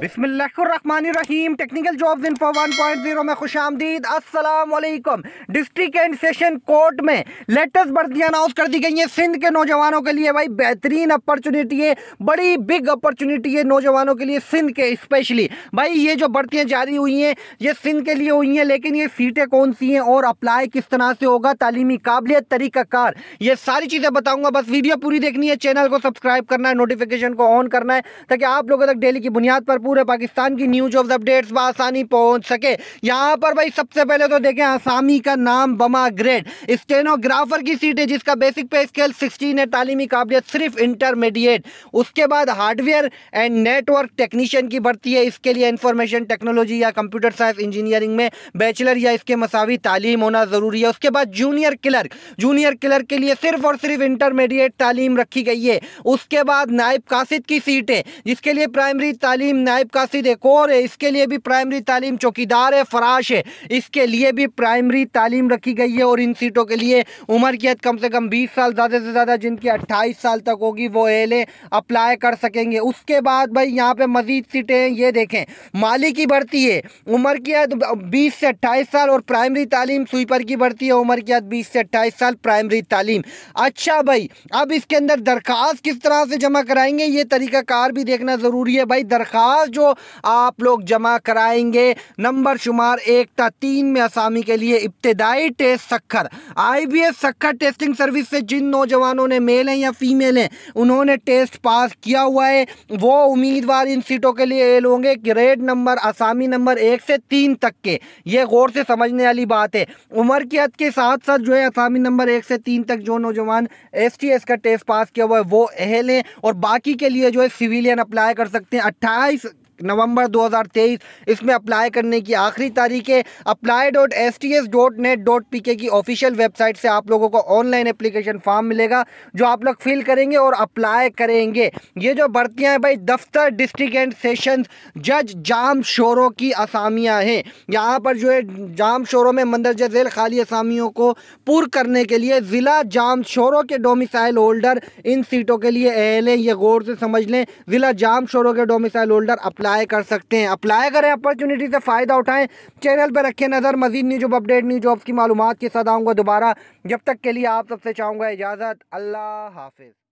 बिस्मिल्लाम technical jobs info one point zero में खुश आमदीद असलम डिस्ट्रिक्ट एंड सेशन कोर्ट में लेटेस्ट भर्ती अनाउंस कर दी गई हैं सिंध के नौजवानों के लिए भाई बेहतरीन अपॉर्चुनिटी है बड़ी बिग अपॉर्चुनिटी है नौजवानों के लिए सिंध के स्पेशली भाई ये जो भर्तियाँ जारी हुई हैं ये सिंध के लिए हुई हैं लेकिन ये सीटें कौन सी हैं और अप्लाई किस तरह से होगा तालीमी काबिलियत तरीक़ाकार ये सारी चीज़ें बताऊँगा बस वीडियो पूरी देखनी है चैनल को सब्सक्राइब करना है नोटिफिकेशन को ऑन करना है ताकि आप लोगों तक डेली की बुनियाद पर पूरे पाकिस्तान की न्यूज ऑफ अपडेट्स बसानी पहुंच सके यहाँ पर भाई सबसे पहले तो देखें आसामी का नाम बमा ग्रेड स्टेनोग्राफर की सीट है जिसका बेसिक पे स्केल सिक्सटीन है तालीमी काबिलियत सिर्फ इंटरमीडिएट उसके बाद हार्डवेयर एंड नेटवर्क टेक्नीशियन की भर्ती है इसके लिए इंफॉर्मेशन टेक्नोलॉजी या कंप्यूटर साइंस इंजीनियरिंग में बैचलर या इसके मसावी तालीम होना ज़रूरी है उसके बाद जूनियर क्लर्क जूनियर क्लर्क के लिए सिर्फ और सिर्फ इंटरमीडिएट तालीम रखी गई है उसके बाद नायब कासिद की सीट है जिसके लिए प्राइमरी तालीम नायब टाइप का टाइपकास्टिंग एक और है इसके लिए भी प्राइमरी तालीम चौकीदार है फराश है इसके लिए भी प्राइमरी तालीम रखी गई है और इन सीटों के लिए उम्र की हद कम से कम बीस साल ज़्यादा से ज़्यादा जिनकी अट्ठाईस साल तक होगी वो एल अप्लाई कर सकेंगे उसके बाद भाई यहाँ पर मज़ीद सीटें हैं ये देखें माली की बढ़ती है उम्र की हद बीस से अट्ठाईस साल और प्राइमरी तालीम स्वीपर की बढ़ती है उम्र की हद बीस से अट्ठाईस साल प्राइमरी तालीम अच्छा भाई अब इसके अंदर दरख्वास्त किस तरह से जमा कराएंगे ये तरीका कार भी देखना ज़रूरी है भाई दरख्वास्त नंबर जो आप लोग जमा कराएंगे नंबर शुमार एक था तीन में असामी के लिए इब्तदाई test Sukkur I B S Sukkur testing service से जिन नौजवानों ने मेल हैं या फीमेल हैं उन्होंने टेस्ट पास किया हुआ है वो उम्मीदवार इन सीटों के लिए एल होंगे ग्रेड नंबर असामी नंबर एक से तीन तक के ये गौर से समझने वाली बात है उम्र की हद के साथ साथ जो है असामी नंबर एक से तीन तक जो नौजवान एस टी एस का टेस्ट पास किया हुआ है वो अहल हैं और बाकी के लिए जो है सिविलियन अप्लाई कर सकते हैं अट्ठाईस नवंबर 2023 इसमें अप्लाई करने की आखिरी तारीख है apply dot S T S dot net dot P K की ऑफिशियल वेबसाइट से आप लोगों को ऑनलाइन एप्लीकेशन फॉर्म मिलेगा जो आप लोग फिल करेंगे और अप्लाई करेंगे ये जो भर्तियाँ हैं भाई दफ्तर डिस्ट्रिक्ट एंड सेशन जज जाम शोरों की असामियाँ हैं यहाँ पर जो है जाम शोरों में मंदरजा जेल खाली असामियों को पूर करने के लिए ज़िला जाम शोरों के डोमिसाइल होल्डर इन सीटों के लिए अहल हैं ये गौर से समझ लें ज़िला जाम शोरों के डोमिसाइल होल्डर अप्लाई अप्लाई कर सकते हैं अप्लाई करें अपॉर्चुनिटी से फ़ायदा उठाएं चैनल पर रखें नज़र मजीद न्यूज अपडेट न्यू जॉब्स की मालूम के साथ आऊँगा दोबारा जब तक के लिए आप सबसे चाहूँगा इजाज़त अल्लाह हाफिज़